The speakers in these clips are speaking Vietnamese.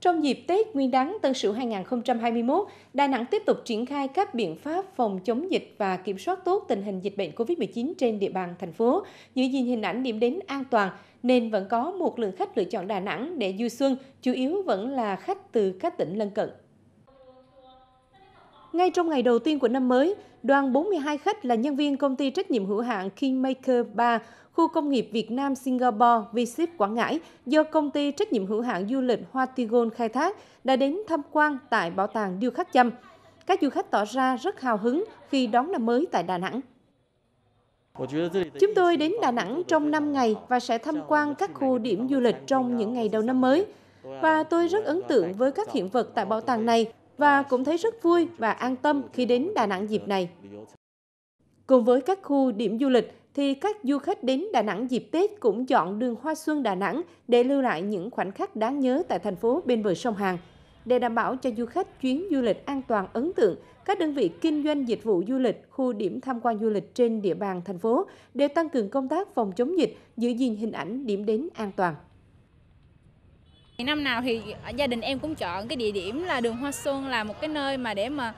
Trong dịp Tết Nguyên đán Tân Sửu 2021, Đà Nẵng tiếp tục triển khai các biện pháp phòng chống dịch và kiểm soát tốt tình hình dịch bệnh COVID-19 trên địa bàn thành phố, giữ gìn hình ảnh điểm đến an toàn, nên vẫn có một lượng khách lựa chọn Đà Nẵng để du xuân, chủ yếu vẫn là khách từ các tỉnh lân cận. Ngay trong ngày đầu tiên của năm mới, đoàn 42 khách là nhân viên công ty trách nhiệm hữu hạn Kingmaker 3, khu công nghiệp Việt Nam Singapore Vship Quảng Ngãi do công ty trách nhiệm hữu hạn du lịch Hoa Tigon khai thác đã đến tham quan tại Bảo tàng Điêu Khắc Châm. Các du khách tỏ ra rất hào hứng khi đón năm mới tại Đà Nẵng. Chúng tôi đến Đà Nẵng trong 5 ngày và sẽ tham quan các khu điểm du lịch trong những ngày đầu năm mới. Và tôi rất ấn tượng với các hiện vật tại bảo tàng này và cũng thấy rất vui và an tâm khi đến Đà Nẵng dịp này. Cùng với các khu điểm du lịch thì các du khách đến Đà Nẵng dịp Tết cũng chọn đường Hoa Xuân Đà Nẵng để lưu lại những khoảnh khắc đáng nhớ tại thành phố bên bờ sông Hàn. Để đảm bảo cho du khách chuyến du lịch an toàn ấn tượng, các đơn vị kinh doanh dịch vụ du lịch, khu điểm tham quan du lịch trên địa bàn thành phố đều tăng cường công tác phòng chống dịch, giữ gìn hình ảnh điểm đến an toàn. Năm nào thì gia đình em cũng chọn cái địa điểm là đường Hoa Xuân là một cái nơi mà để mà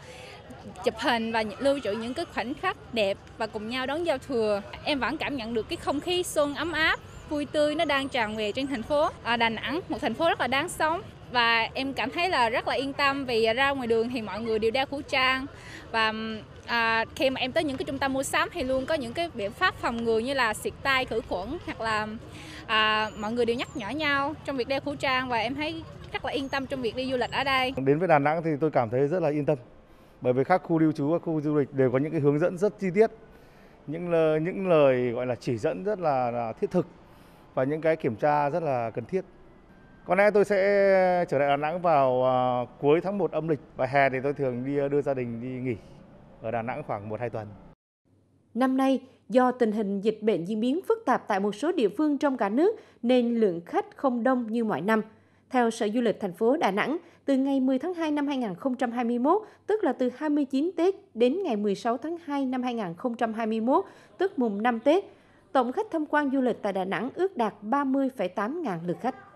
chụp hình và lưu trữ những cái khoảnh khắc đẹp và cùng nhau đón giao thừa. Em vẫn cảm nhận được cái không khí xuân ấm áp, vui tươi nó đang tràn về trên thành phố à, Đà Nẵng, một thành phố rất là đáng sống và em cảm thấy là rất là yên tâm vì ra ngoài đường thì mọi người đều đeo khẩu trang và à, khi mà em tới những cái trung tâm mua sắm thì luôn có những cái biện pháp phòng ngừa như là xịt tay khử khuẩn hoặc là à, mọi người đều nhắc nhở nhau trong việc đeo khẩu trang và em thấy rất là yên tâm trong việc đi du lịch ở đây. Đến với Đà Nẵng thì tôi cảm thấy rất là yên tâm bởi vì các khu lưu trú các khu du lịch đều có những cái hướng dẫn rất chi tiết những lời, những lời gọi là chỉ dẫn rất là, là thiết thực và những cái kiểm tra rất là cần thiết. Có lẽ tôi sẽ trở lại Đà Nẵng vào à, cuối tháng 1 âm lịch và hè thì tôi thường đi à, đưa gia đình đi nghỉ ở Đà Nẵng khoảng 1-2 tuần. Năm nay, do tình hình dịch bệnh diễn biến phức tạp tại một số địa phương trong cả nước nên lượng khách không đông như mọi năm. Theo Sở Du lịch thành phố Đà Nẵng, từ ngày 10 tháng 2 năm 2021, tức là từ 29 Tết đến ngày 16 tháng 2 năm 2021, tức mùng 5 Tết, tổng khách tham quan du lịch tại Đà Nẵng ước đạt 30,8 ngàn lượt khách.